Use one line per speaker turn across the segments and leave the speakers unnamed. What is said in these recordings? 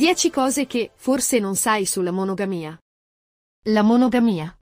10 cose che, forse non sai sulla monogamia. La monogamia.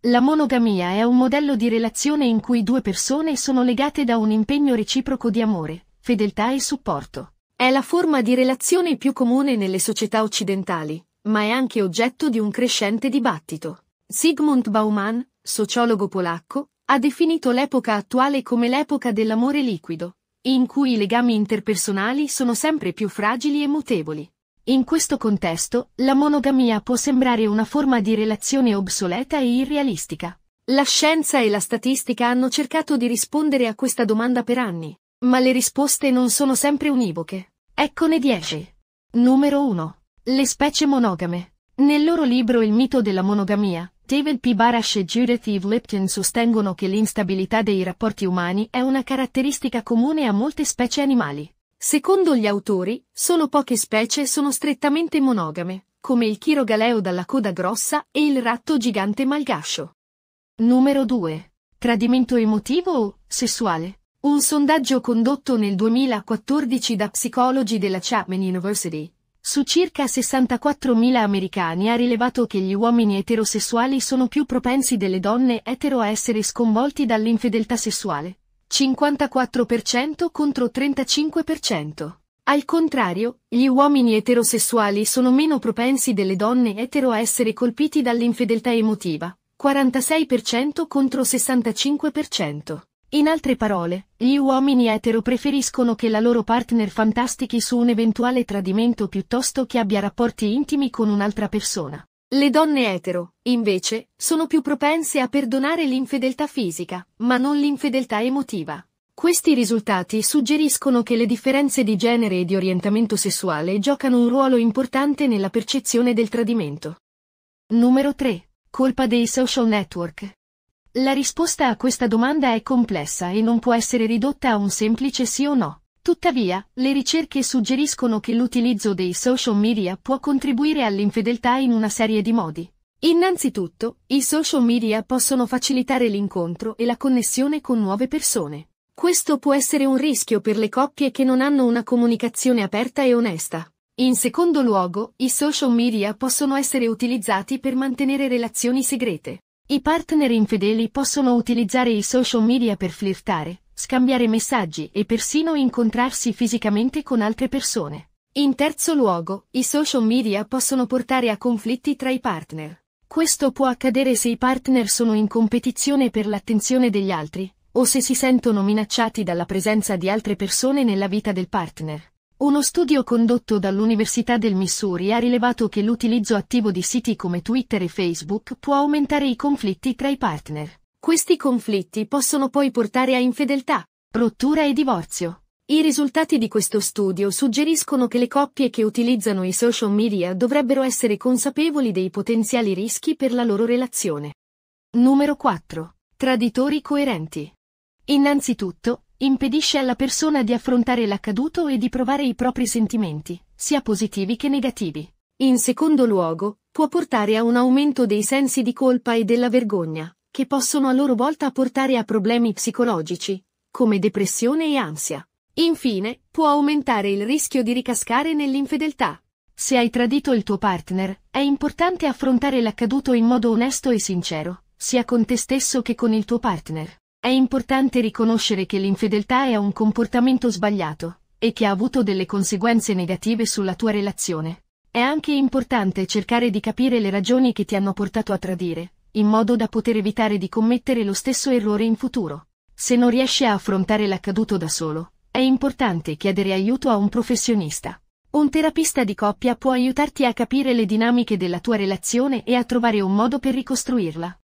La monogamia è un modello di relazione in cui due persone sono legate da un impegno reciproco di amore, fedeltà e supporto. È la forma di relazione più comune nelle società occidentali, ma è anche oggetto di un crescente dibattito. Sigmund Bauman, sociologo polacco, ha definito l'epoca attuale come l'epoca dell'amore liquido, in cui i legami interpersonali sono sempre più fragili e mutevoli. In questo contesto, la monogamia può sembrare una forma di relazione obsoleta e irrealistica. La scienza e la statistica hanno cercato di rispondere a questa domanda per anni, ma le risposte non sono sempre univoche. Eccone 10. Numero 1. Le specie monogame. Nel loro libro Il mito della monogamia, David P. Barash e Judith Eve Lipton sostengono che l'instabilità dei rapporti umani è una caratteristica comune a molte specie animali. Secondo gli autori, solo poche specie sono strettamente monogame, come il chiro galeo dalla coda grossa e il ratto gigante malgascio. Numero 2. Tradimento emotivo o sessuale? Un sondaggio condotto nel 2014 da psicologi della Chapman University su circa 64.000 americani ha rilevato che gli uomini eterosessuali sono più propensi delle donne etero a essere sconvolti dall'infedeltà sessuale. 54% contro 35%. Al contrario, gli uomini eterosessuali sono meno propensi delle donne etero a essere colpiti dall'infedeltà emotiva. 46% contro 65%. In altre parole, gli uomini etero preferiscono che la loro partner fantastichi su un eventuale tradimento piuttosto che abbia rapporti intimi con un'altra persona. Le donne etero, invece, sono più propense a perdonare l'infedeltà fisica, ma non l'infedeltà emotiva. Questi risultati suggeriscono che le differenze di genere e di orientamento sessuale giocano un ruolo importante nella percezione del tradimento. Numero 3. Colpa dei social network. La risposta a questa domanda è complessa e non può essere ridotta a un semplice sì o no. Tuttavia, le ricerche suggeriscono che l'utilizzo dei social media può contribuire all'infedeltà in una serie di modi. Innanzitutto, i social media possono facilitare l'incontro e la connessione con nuove persone. Questo può essere un rischio per le coppie che non hanno una comunicazione aperta e onesta. In secondo luogo, i social media possono essere utilizzati per mantenere relazioni segrete. I partner infedeli possono utilizzare i social media per flirtare, scambiare messaggi e persino incontrarsi fisicamente con altre persone. In terzo luogo, i social media possono portare a conflitti tra i partner. Questo può accadere se i partner sono in competizione per l'attenzione degli altri, o se si sentono minacciati dalla presenza di altre persone nella vita del partner. Uno studio condotto dall'Università del Missouri ha rilevato che l'utilizzo attivo di siti come Twitter e Facebook può aumentare i conflitti tra i partner. Questi conflitti possono poi portare a infedeltà, rottura e divorzio. I risultati di questo studio suggeriscono che le coppie che utilizzano i social media dovrebbero essere consapevoli dei potenziali rischi per la loro relazione. Numero 4. Traditori coerenti. Innanzitutto, impedisce alla persona di affrontare l'accaduto e di provare i propri sentimenti, sia positivi che negativi. In secondo luogo, può portare a un aumento dei sensi di colpa e della vergogna, che possono a loro volta portare a problemi psicologici, come depressione e ansia. Infine, può aumentare il rischio di ricascare nell'infedeltà. Se hai tradito il tuo partner, è importante affrontare l'accaduto in modo onesto e sincero, sia con te stesso che con il tuo partner. È importante riconoscere che l'infedeltà è un comportamento sbagliato, e che ha avuto delle conseguenze negative sulla tua relazione. È anche importante cercare di capire le ragioni che ti hanno portato a tradire, in modo da poter evitare di commettere lo stesso errore in futuro. Se non riesci a affrontare l'accaduto da solo, è importante chiedere aiuto a un professionista. Un terapista di coppia può aiutarti a capire le dinamiche della tua relazione e a trovare un modo per ricostruirla.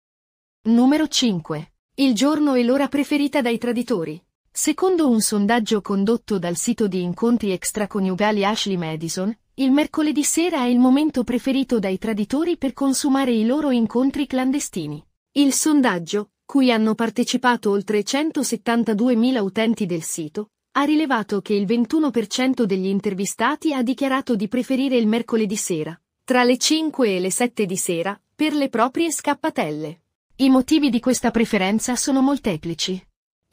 Numero 5. Il giorno e l'ora preferita dai traditori. Secondo un sondaggio condotto dal sito di incontri extraconiugali Ashley Madison, il mercoledì sera è il momento preferito dai traditori per consumare i loro incontri clandestini. Il sondaggio, cui hanno partecipato oltre 172.000 utenti del sito, ha rilevato che il 21% degli intervistati ha dichiarato di preferire il mercoledì sera, tra le 5 e le 7 di sera, per le proprie scappatelle. I motivi di questa preferenza sono molteplici.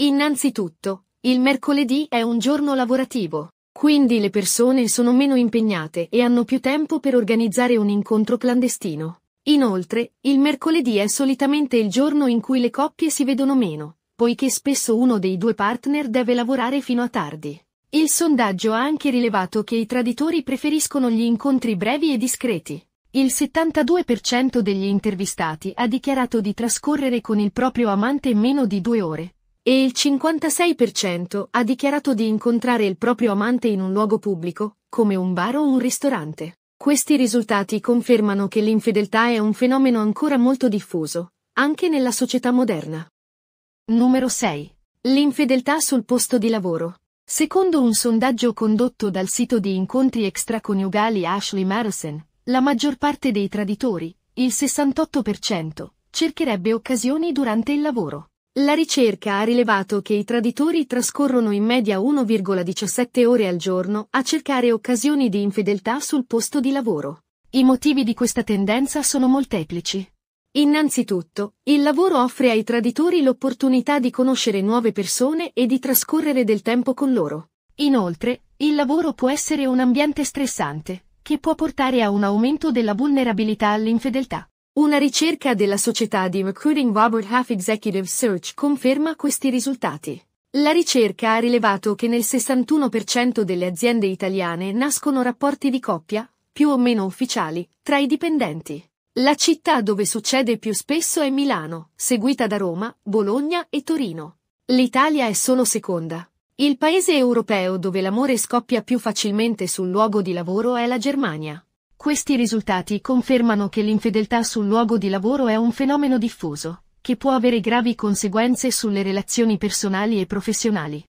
Innanzitutto, il mercoledì è un giorno lavorativo, quindi le persone sono meno impegnate e hanno più tempo per organizzare un incontro clandestino. Inoltre, il mercoledì è solitamente il giorno in cui le coppie si vedono meno, poiché spesso uno dei due partner deve lavorare fino a tardi. Il sondaggio ha anche rilevato che i traditori preferiscono gli incontri brevi e discreti. Il 72% degli intervistati ha dichiarato di trascorrere con il proprio amante meno di due ore. E il 56% ha dichiarato di incontrare il proprio amante in un luogo pubblico, come un bar o un ristorante. Questi risultati confermano che l'infedeltà è un fenomeno ancora molto diffuso, anche nella società moderna. Numero 6. L'infedeltà sul posto di lavoro. Secondo un sondaggio condotto dal sito di incontri extraconiugali Ashley Marson, la maggior parte dei traditori, il 68%, cercherebbe occasioni durante il lavoro. La ricerca ha rilevato che i traditori trascorrono in media 1,17 ore al giorno a cercare occasioni di infedeltà sul posto di lavoro. I motivi di questa tendenza sono molteplici. Innanzitutto, il lavoro offre ai traditori l'opportunità di conoscere nuove persone e di trascorrere del tempo con loro. Inoltre, il lavoro può essere un ambiente stressante, che può portare a un aumento della vulnerabilità all'infedeltà. Una ricerca della società di recruiting Robert Half Executive Search conferma questi risultati. La ricerca ha rilevato che nel 61% delle aziende italiane nascono rapporti di coppia, più o meno ufficiali, tra i dipendenti. La città dove succede più spesso è Milano, seguita da Roma, Bologna e Torino. L'Italia è solo seconda, il paese europeo dove l'amore scoppia più facilmente sul luogo di lavoro è la Germania. Questi risultati confermano che l'infedeltà sul luogo di lavoro è un fenomeno diffuso, che può avere gravi conseguenze sulle relazioni personali e professionali.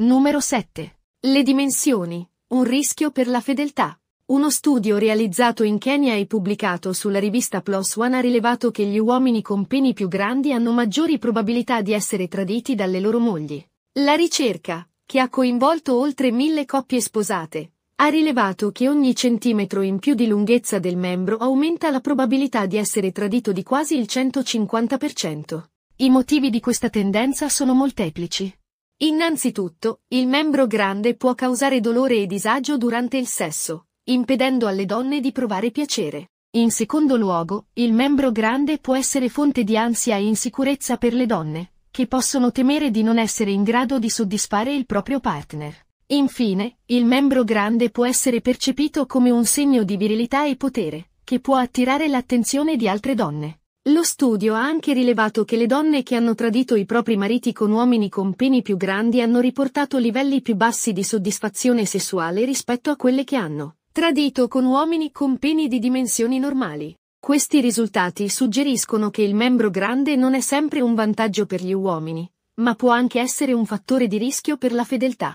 Numero 7. Le dimensioni. Un rischio per la fedeltà. Uno studio realizzato in Kenya e pubblicato sulla rivista Plus One ha rilevato che gli uomini con peni più grandi hanno maggiori probabilità di essere traditi dalle loro mogli la ricerca, che ha coinvolto oltre mille coppie sposate, ha rilevato che ogni centimetro in più di lunghezza del membro aumenta la probabilità di essere tradito di quasi il 150%. I motivi di questa tendenza sono molteplici. Innanzitutto, il membro grande può causare dolore e disagio durante il sesso, impedendo alle donne di provare piacere. In secondo luogo, il membro grande può essere fonte di ansia e insicurezza per le donne, che possono temere di non essere in grado di soddisfare il proprio partner. Infine, il membro grande può essere percepito come un segno di virilità e potere, che può attirare l'attenzione di altre donne. Lo studio ha anche rilevato che le donne che hanno tradito i propri mariti con uomini con peni più grandi hanno riportato livelli più bassi di soddisfazione sessuale rispetto a quelle che hanno tradito con uomini con peni di dimensioni normali. Questi risultati suggeriscono che il membro grande non è sempre un vantaggio per gli uomini, ma può anche essere un fattore di rischio per la fedeltà.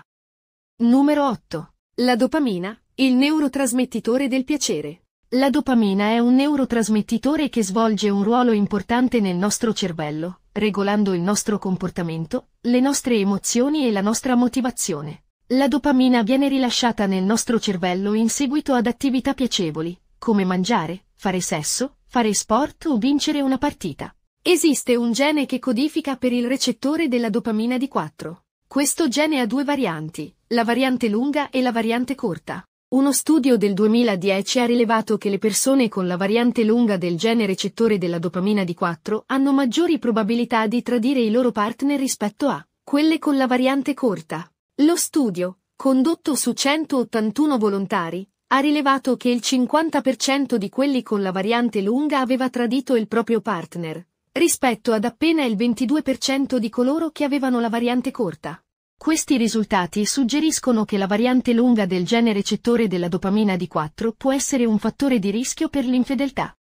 Numero 8. La dopamina, il neurotrasmettitore del piacere. La dopamina è un neurotrasmettitore che svolge un ruolo importante nel nostro cervello, regolando il nostro comportamento, le nostre emozioni e la nostra motivazione. La dopamina viene rilasciata nel nostro cervello in seguito ad attività piacevoli, come mangiare, fare sesso, fare sport o vincere una partita. Esiste un gene che codifica per il recettore della dopamina d 4. Questo gene ha due varianti, la variante lunga e la variante corta. Uno studio del 2010 ha rilevato che le persone con la variante lunga del gene recettore della dopamina d 4 hanno maggiori probabilità di tradire i loro partner rispetto a quelle con la variante corta. Lo studio, condotto su 181 volontari, ha rilevato che il 50% di quelli con la variante lunga aveva tradito il proprio partner, rispetto ad appena il 22% di coloro che avevano la variante corta. Questi risultati suggeriscono che la variante lunga del gene recettore della dopamina D4 può essere un fattore di rischio per l'infedeltà.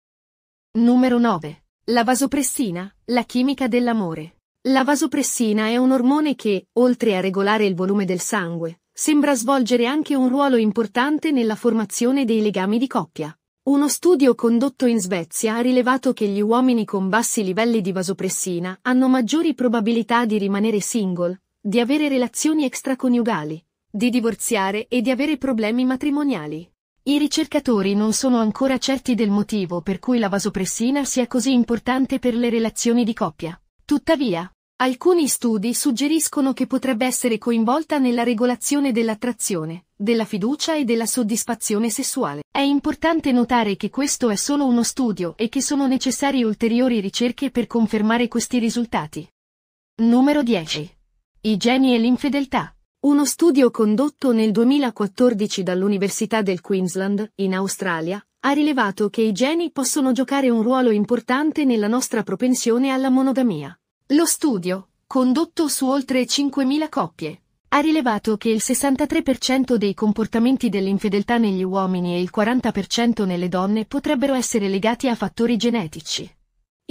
Numero 9. La vasopressina, la chimica dell'amore. La vasopressina è un ormone che, oltre a regolare il volume del sangue, sembra svolgere anche un ruolo importante nella formazione dei legami di coppia. Uno studio condotto in Svezia ha rilevato che gli uomini con bassi livelli di vasopressina hanno maggiori probabilità di rimanere single, di avere relazioni extraconiugali, di divorziare e di avere problemi matrimoniali. I ricercatori non sono ancora certi del motivo per cui la vasopressina sia così importante per le relazioni di coppia. Tuttavia, Alcuni studi suggeriscono che potrebbe essere coinvolta nella regolazione dell'attrazione, della fiducia e della soddisfazione sessuale. È importante notare che questo è solo uno studio e che sono necessarie ulteriori ricerche per confermare questi risultati. Numero 10. I geni e l'infedeltà. Uno studio condotto nel 2014 dall'Università del Queensland, in Australia, ha rilevato che i geni possono giocare un ruolo importante nella nostra propensione alla monogamia. Lo studio, condotto su oltre 5.000 coppie, ha rilevato che il 63% dei comportamenti dell'infedeltà negli uomini e il 40% nelle donne potrebbero essere legati a fattori genetici.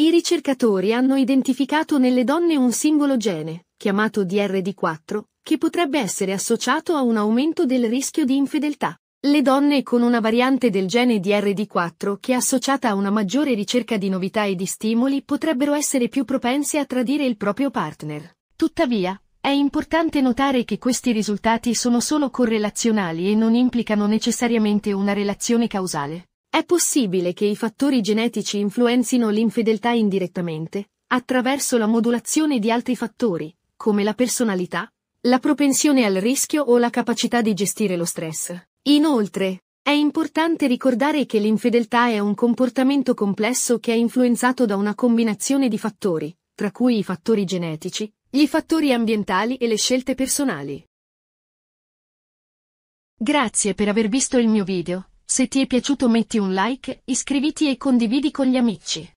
I ricercatori hanno identificato nelle donne un singolo gene, chiamato DRD4, che potrebbe essere associato a un aumento del rischio di infedeltà. Le donne con una variante del gene di rd 4 che è associata a una maggiore ricerca di novità e di stimoli potrebbero essere più propense a tradire il proprio partner. Tuttavia, è importante notare che questi risultati sono solo correlazionali e non implicano necessariamente una relazione causale. È possibile che i fattori genetici influenzino l'infedeltà indirettamente, attraverso la modulazione di altri fattori, come la personalità, la propensione al rischio o la capacità di gestire lo stress. Inoltre, è importante ricordare che l'infedeltà è un comportamento complesso che è influenzato da una combinazione di fattori, tra cui i fattori genetici, gli fattori ambientali e le scelte personali. Grazie per aver visto il mio video, se ti è piaciuto metti un like, iscriviti e condividi con gli amici.